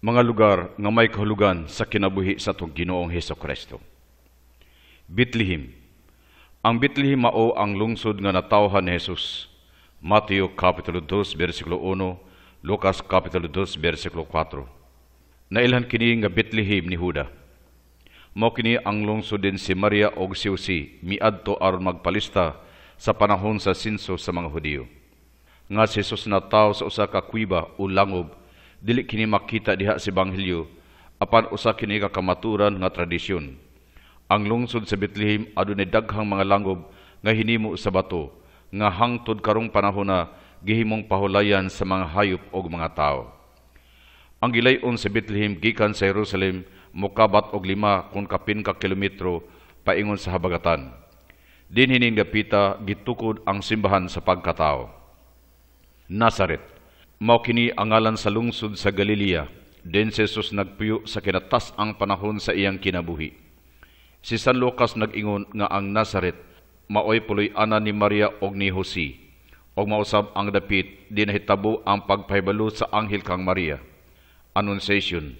mga lugar nga may kahulugan sa kinabuhi sa itong ginoong Heso Kristo. Bethlehem Ang Bethlehem mao ang lungsod nga natawhan ni Jesus. Mateo Kapitulo 2, versikulo 1, Lucas Kapitulo 2, versikulo 4. Nailhan kini nga Bethlehem ni Huda. Mao kini ang lungsod din si Maria og si Jose miadto aron magpalista sa panahon sa sinso sa mga Hudiyo nga si Jesus na tao sa usa ka kuiba o langob dili kini makita diha sa si Banghilyo, apan usa kini kamaturan nga tradisyon. Ang lungsod sa Bethlehem adunay daghang mga langob nga hinimo sa bato, nga hangtod karong panahon na gihimong pahulayan sa mga hayop og mga tao. Ang gilayon sa Bethlehem gikan sa Jerusalem mukabat og lima kun kapin ka kilometro paingon sa habagatan. Din hining dapita gitukod ang simbahan sa pagkatao. Nazareth mao kini angalan sa lungsod sa Galilea, din si Jesus nagpuyo sa kinatas ang panahon sa iyang kinabuhi. Si San Lucas nagingon nga ang Nazaret, maoy puloy ana ni Maria og ni Jose, og mausab ang dapit, di dinahitabo ang pagpahibalo sa anghel kang Maria. Annunciation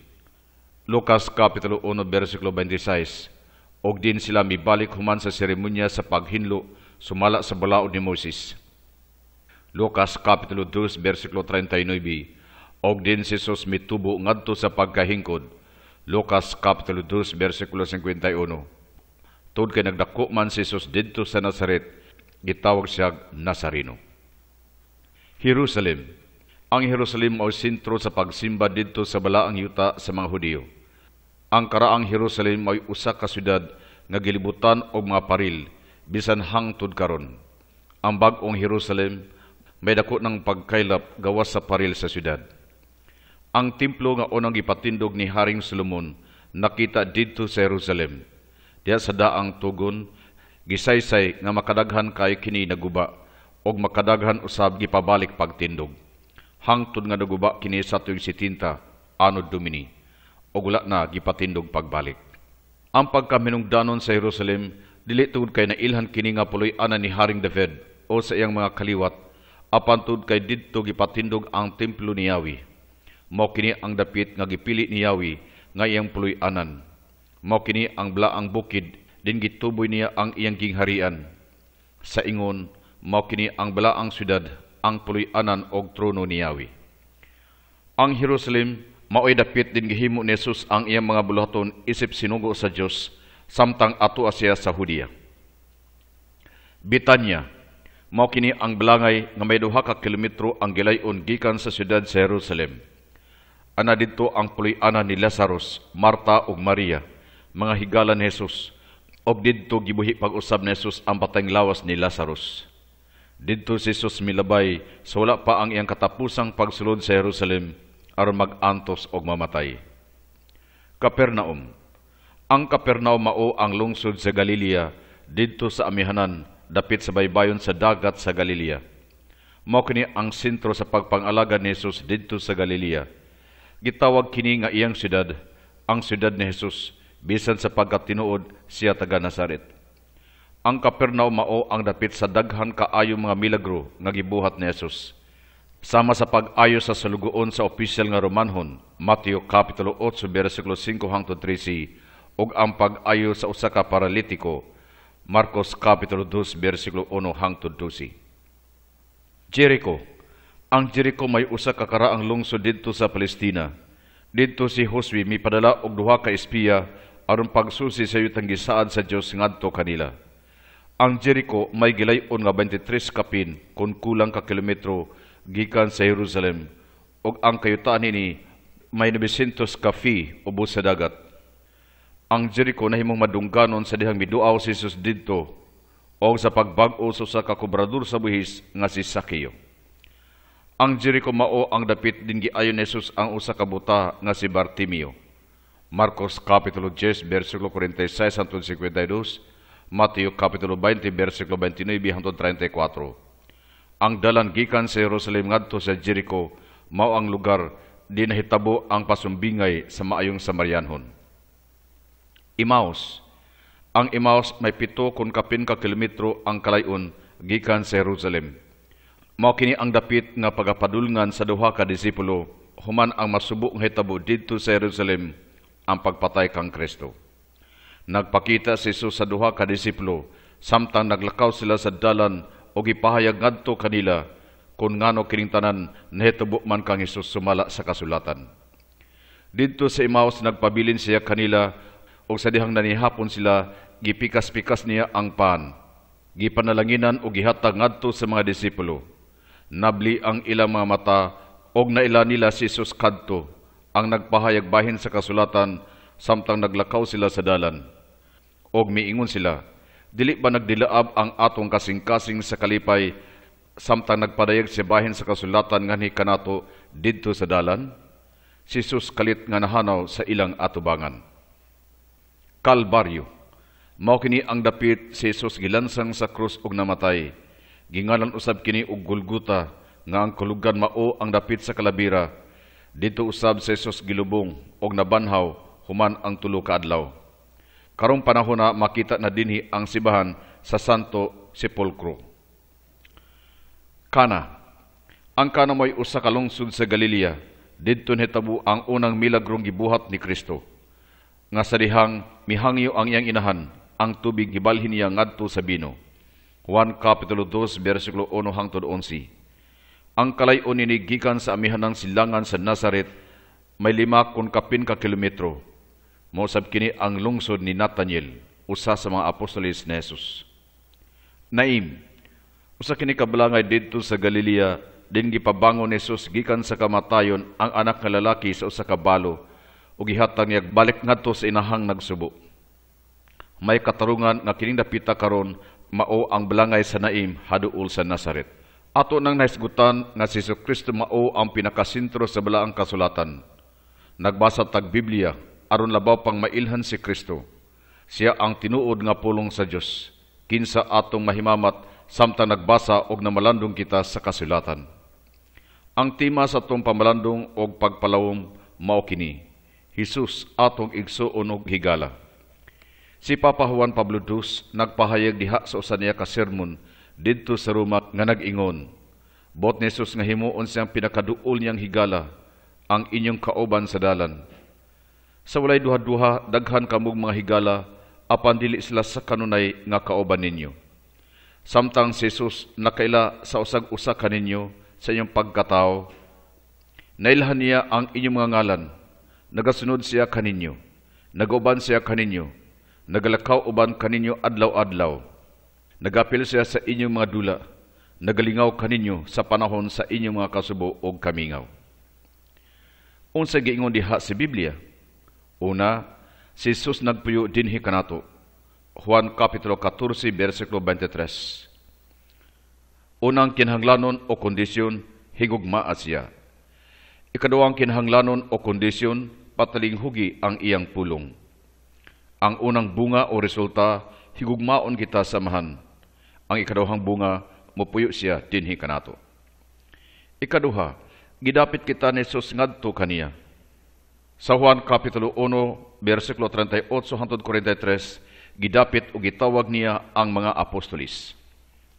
Lucas Kapitulo 1, versikulo 26 Og din sila mibalik human sa seremonya sa paghinlo, sumala sa balaod ni Moses. Lucas Kapitulo 2, versikulo 39, Og din si Jesus mitubo ngadto sa pagkahingkod. Lucas Kapitulo 2, versikulo 51. Tod kay nagdako man si Jesus didto sa Nazaret, gitawag siya Nazareno. Jerusalem Ang Jerusalem o sentro sa pagsimba didto sa balaang yuta sa mga Hudiyo. Ang karaang Jerusalem ay usa ka syudad nga gilibutan og mga paril bisan hangtod karon. Ang bag-ong Jerusalem may dako ng pagkailap gawas sa paril sa syudad. Ang templo nga unang ipatindog ni Haring Solomon nakita didto sa Jerusalem. Diya sa daang tugon, gisaysay nga makadaghan kay kini naguba og makadaghan usab gipabalik pagtindog. Hangtod nga naguba kini sa tuig sitinta ano Domini og wala na gipatindog pagbalik. Ang pagkaminungdanon sa Jerusalem dili tugod kay nailhan kini nga puloy-anan ni Haring David o sa iyang mga kaliwat apantod kay didto gipatindog ang templo ni Yahweh. Mao kini ang dapit nga gipili ni Yahweh nga iyang puloy-anan. Mao kini ang blaang bukid din gituboy niya ang iyang gingharian. Sa ingon, mao kini ang blaang syudad ang puloy-anan og trono ni Yahweh. Ang Jerusalem maoy dapit din gihimo ni Jesus ang iyang mga bulaton isip sinugo sa Dios samtang ato siya sa Hudiya. Bitanya, mao kini ang blangay nga may duha ka kilometro ang gilayon gikan sa siyudad sa Jerusalem. Ana didto ang puloy-ana ni Lazarus, Marta ug Maria, mga higala ni Hesus, og didto gibuhi pag-usab ni Hesus ang batang lawas ni Lazarus. Didto si Hesus milabay sa wala pa ang iyang katapusang pagsulod sa Jerusalem aron magantos og mamatay. Kapernaum. Ang Kapernaum mao ang lungsod sa Galilea didto sa amihanan dapit sa baybayon sa dagat sa Galilea. Mao kini ang sentro sa pagpangalaga ni Hesus didto sa Galilea. Gitawag kini nga iyang siyudad ang siyudad ni Hesus bisan sa pagkatinuod siya taga Nazaret. Ang Kapernaum mao ang dapit sa daghan kaayo mga milagro nga gibuhat ni Hesus. Sama sa pag-ayo sa salugoon sa opisyal nga Romanhon, Mateo Kapitulo 8, versikulo 5 hangtod 13, ug ang pag-ayo sa usa ka paralitiko Marcos Kapitulo 2, versikulo 1 hangtod 12. Jericho. Ang Jericho may usa ka karaang lungsod didto sa Palestina. Didto si Josue mipadala og duha ka espiya aron pagsusi sa yutang gisaad sa Dios ngadto kanila. Ang Jericho may gilayon nga 23 kapin kun kulang ka kilometro gikan sa Jerusalem og ang kayutaan nini may 900 ka fee ubos sa dagat ang Jericho na himong madungganon sa dihang miduaw si Jesus didto o sa pagbag-o sa kakobrador sa buhis nga si Sakyo. Ang Jericho mao ang dapit din giayon ni Jesus ang usa ka buta nga si Bartimeo. Marcos kapitulo 10 bersikulo 46 hangtod 52, Mateo kapitulo 20 bersikulo 29 hangtod 34. Ang dalan gikan sa Jerusalem ngadto sa Jericho mao ang lugar di nahitabo ang pasumbingay sa maayong Samarianhon. Imaus. Ang Imaus may pito kung kapin ka kilometro ang kalayon gikan sa Jerusalem. Mao kini ang dapit nga pagapadulngan sa duha ka disipulo human ang masubo nga hitabo didto sa Jerusalem ang pagpatay kang Kristo. Nagpakita si Jesus sa duha ka disipulo samtang naglakaw sila sa dalan o gipahayag ngadto kanila kung ngano kining tanan nahitubo man kang Hesus sumala sa kasulatan. Didto sa Imaos nagpabilin siya kanila o sa dihang nanihapon sila, gipikas-pikas niya ang pan. Gipanalanginan o gihatag ngadto sa mga disipulo. Nabli ang ilang mga mata, og naila nila si Jesus kadto, ang nagpahayag bahin sa kasulatan, samtang naglakaw sila sa dalan. Og miingon sila, dili ba nagdilaab ang atong kasing-kasing sa kalipay, samtang nagpadayag si bahin sa kasulatan nga ni kanato didto sa dalan? Si Jesus kalit nga nahanaw sa ilang atubangan. Kalbaryo. Mao kini ang dapit si Jesus gilansang sa krus ug namatay. Gingalan usab kini og Golgota nga ang kulugan mao ang dapit sa kalabira. Dito usab si Jesus gilubong og nabanhaw human ang tulo ka adlaw. Karong panahon na makita na dinhi ang sibahan sa Santo Sepulcro. Kana Ang kana mo'y usa ka lungsod sa Galilea, didto nitabo ang unang milagrong gibuhat ni Kristo nga sa dihang mihangyo ang iyang inahan, ang tubig gibalhin niya ngadto sa bino. 1 Kapitulo 2, versikulo 1 hangtod 11. Ang kalayon ni gikan sa amihanang silangan sa Nazareth, may lima kun kapin ka kilometro. Mosab kini ang lungsod ni Nathaniel, usa sa mga apostolis ni Jesus. Naim, usa kini kabalangay didto sa Galilea, din gipabangon ni Jesus gikan sa kamatayon ang anak nga lalaki sa usa ka balo ug gihatag niya balik ngadto sa inahang nagsubo. May katarungan nga kining napita karon mao ang balangay sa Naim haduol sa Nazaret. Ato nang naisgutan nga si Kristo mao ang pinakasentro sa balaang kasulatan. Nagbasa tag Biblia aron labaw pang mailhan si Kristo. Siya ang tinuod nga pulong sa Dios. Kinsa atong mahimamat samtang nagbasa og namalandong kita sa kasulatan. Ang tema sa atong pamalandong og pagpalawom mao kini Hesus atong igsuon og higala. Si Papa Juan Pablo II nagpahayag diha sa usa niya ka sermon didto sa Roma nga nag-ingon. Bot ni Jesus nga himuon siyang pinakaduol niyang higala ang inyong kauban sa dalan. Sa walay duha-duha daghan kamog mga higala apan dili sila sa kanunay nga kauban ninyo. Samtang si Jesus nakaila sa usag-usa kaninyo sa inyong pagkatao, nailhan niya ang inyong mga ngalan nagasunod siya kaninyo, naguban siya kaninyo, nagalakaw uban kaninyo adlaw-adlaw, nagapil siya sa inyong mga dula, nagalingaw kaninyo sa panahon sa inyong mga kasubo o kamingaw. Unsa giingon diha sa si Biblia? Una, si Jesus nagpuyo dinhi kanato. Juan kapitulo 14 bersikulo 23. Unang kinhanglanon o kondisyon higugmaa siya. Ikaduhang kinhanglanon o kondisyon patalinghugi ang iyang pulong. Ang unang bunga o resulta, higugmaon kita samahan. Ang ikaduhang bunga, mupuyo siya dinhi kanato. Ikaduha, gidapit kita ni Jesus ngadto kaniya. Sa Juan Kapitulo 1, versikulo 38 hangtod 43, gidapit o gitawag niya ang mga apostolis.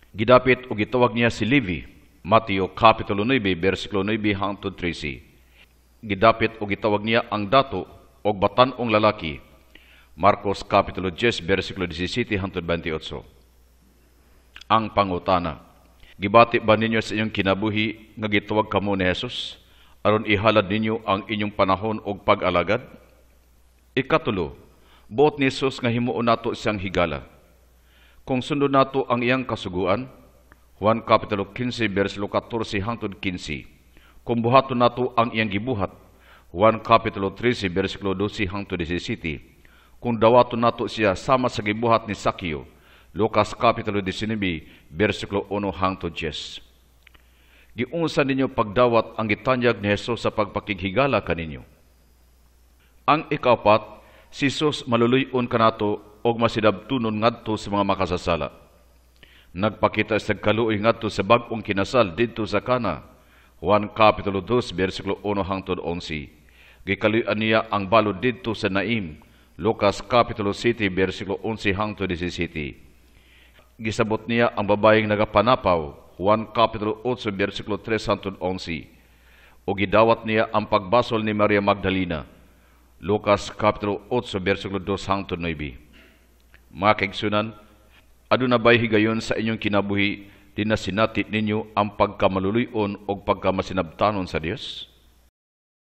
Gidapit o gitawag niya si Levi, Mateo Kapitulo 9, versikulo 9 hangtod 13 gidapit o gitawag niya ang dato o batanong lalaki. Marcos Kapitulo 10, versikulo 17 hangtod 28. Ang pangutana, Gibati ba ninyo sa inyong kinabuhi nga gitawag kamo ni Jesus? aron ihalad ninyo ang inyong panahon og pag-alagad? Ikatulo, buot ni Jesus nga himuon nato siyang higala. Kung sundon nato ang iyang kasuguan, Juan Kapitulo 15, versikulo 14 hangtod 15 kumbuhaton nato ang iyang gibuhat. Juan Kapitulo 13, versikulo 12 hangto 17. Kung dawaton nato siya sama sa gibuhat ni Sakyo. Lucas Kapitulo 19, versikulo 1 hangto 10. Giunsa ninyo pagdawat ang gitanyag ni Hesus sa pagpakighigala kaninyo. Ang ikapat, si Jesus maluluyon kanato og masidabtunon ngadto sa mga makasasala. Nagpakita sa kaluoy ngadto sa bagong kinasal didto sa kana 1 Kapitulo 2, versikulo 1 hangtod 11. Gikalian niya ang balod didto sa Naim, Lucas Kapitulo 7, versikulo 11 hangtod 17. Gisabot niya ang babaeng nagapanapaw, 1 Kapitulo 8, versikulo 3 hangtod 11. O gidawat niya ang pagbasol ni Maria Magdalena, Lucas Kapitulo 8, versikulo 2 hangtod 9. Mga kaigsunan, aduna bay higayon sa inyong kinabuhi dinasinatit ninyo ang pagkamaluluyon o pagkamasinabtanon sa Dios?